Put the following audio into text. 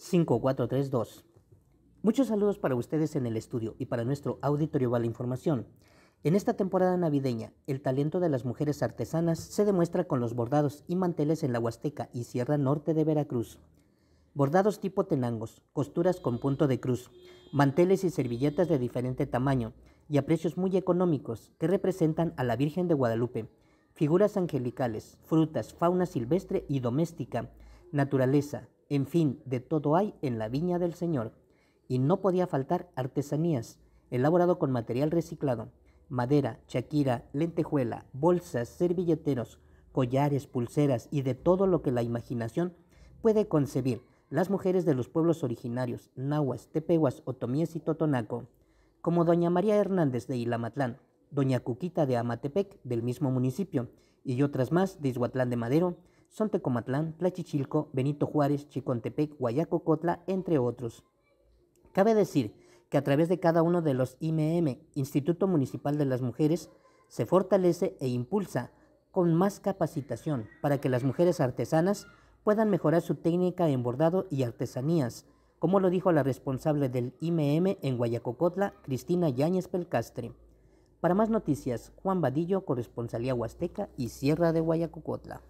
5432. Muchos saludos para ustedes en el estudio y para nuestro auditorio Vale Información. En esta temporada navideña, el talento de las mujeres artesanas se demuestra con los bordados y manteles en la Huasteca y Sierra Norte de Veracruz. Bordados tipo tenangos, costuras con punto de cruz, manteles y servilletas de diferente tamaño y a precios muy económicos que representan a la Virgen de Guadalupe, figuras angelicales, frutas, fauna silvestre y doméstica, naturaleza, en fin, de todo hay en la viña del Señor. Y no podía faltar artesanías, elaborado con material reciclado, madera, chaquira, lentejuela, bolsas, servilleteros, collares, pulseras y de todo lo que la imaginación puede concebir. Las mujeres de los pueblos originarios, nahuas, tepehuas, otomíes y totonaco, como doña María Hernández de Ilamatlán, doña Cuquita de Amatepec, del mismo municipio, y otras más de Izhuatlán de Madero, Tecomatlán, Tlachichilco, Benito Juárez, Chicontepec, Guayacocotla, entre otros. Cabe decir que a través de cada uno de los IMM, Instituto Municipal de las Mujeres, se fortalece e impulsa con más capacitación para que las mujeres artesanas puedan mejorar su técnica en bordado y artesanías, como lo dijo la responsable del IMM en Guayacocotla, Cristina Yáñez Pelcastre. Para más noticias, Juan Vadillo, corresponsalía Huasteca y Sierra de Guayacocotla.